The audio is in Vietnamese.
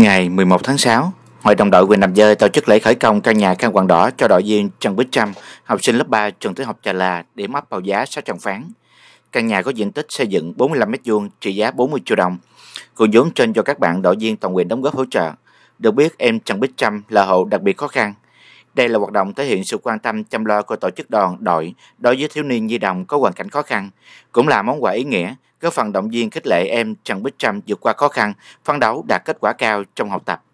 Ngày 11 tháng 6, Hội đồng đội quyền Đầm Dơi tổ chức lễ khởi công căn nhà căn quàng đỏ cho đội viên Trần Bích Trâm, học sinh lớp 3 trường tiểu học Trà Là, điểm ấp Bào Giá, xã Trần Phán. Căn nhà có diện tích xây dựng 45m2 trị giá 40 triệu đồng. Nguồn vốn trên cho các bạn đội viên toàn quyền đóng góp hỗ trợ. Được biết, em Trần Bích Trâm là hộ đặc biệt khó khăn – đây là hoạt động thể hiện sự quan tâm chăm lo của tổ chức đoàn đội đối với thiếu niên nhi đồng có hoàn cảnh khó khăn, cũng là món quà ý nghĩa góp phần động viên khích lệ em Trần Bích Trâm vượt qua khó khăn, phấn đấu đạt kết quả cao trong học tập.